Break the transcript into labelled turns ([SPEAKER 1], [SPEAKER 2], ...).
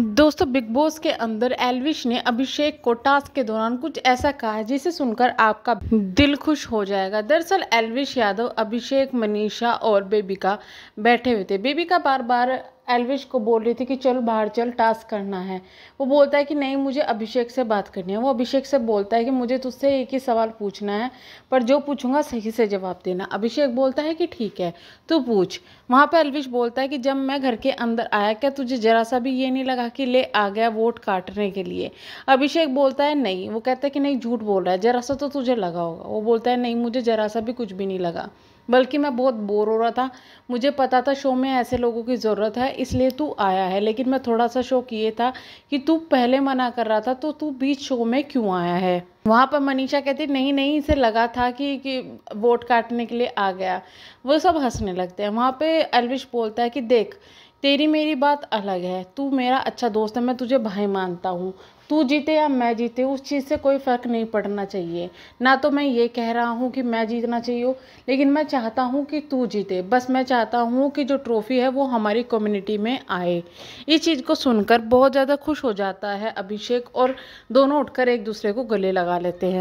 [SPEAKER 1] दोस्तों big boss के अंदर एलविश ने अभिषेक को टास्क के दौरान कुछ ऐसा कहा है जिसे सुनकर आपका दिल खुश हो जाएगा दरअसल एलविश यादव अभिषेक मनीषा और बेबिका बैठे हुए थे बेबिका बार बार एलविश को बोल रही थी कि चल बाहर चल टास्क करना है वो बोलता है कि नहीं मुझे अभिषेक से बात करनी है वो अभिषेक से बोलता है कि मुझे तुझसे एक ही सवाल पूछना है पर जो पूछूंगा सही से जवाब देना अभिषेक बोलता है कि ठीक है तू पूछ वहाँ पर एलविश बोलता है कि जब मैं घर के अंदर आया क्या तुझे ज़रा सा भी ये नहीं लगा कि ले आ गया वोट काटने के लिए अभिषेक बोलता है नहीं वो कहता है कि नहीं झूठ बोल रहा है ज़रा सा तो तुझे लगा होगा वो बोलता है नहीं मुझे ज़रा सा भी कुछ भी नहीं लगा बल्कि मैं बहुत बोर हो रहा था मुझे पता था शो में ऐसे लोगों की ज़रूरत है इसलिए तू आया है लेकिन मैं थोड़ा सा शो किए था कि तू पहले मना कर रहा था तो तू बीच शो में क्यों आया है वहाँ पर मनीषा कहती नहीं नहीं इसे लगा था कि कि वोट काटने के लिए आ गया वो सब हंसने लगते हैं वहाँ पे अलविश बोलता है कि देख तेरी मेरी बात अलग है तू मेरा अच्छा दोस्त है मैं तुझे भाई मानता हूँ तू जीते या मैं जीते उस चीज़ से कोई फ़र्क नहीं पड़ना चाहिए ना तो मैं ये कह रहा हूँ कि मैं जीतना चाहिए लेकिन मैं चाहता हूँ कि तू जीते बस मैं चाहता हूँ कि जो ट्रॉफ़ी है वो हमारी कम्युनिटी में आए इस चीज़ को सुनकर बहुत ज़्यादा खुश हो जाता है अभिषेक और दोनों उठकर एक दूसरे को गले लगा लेते हैं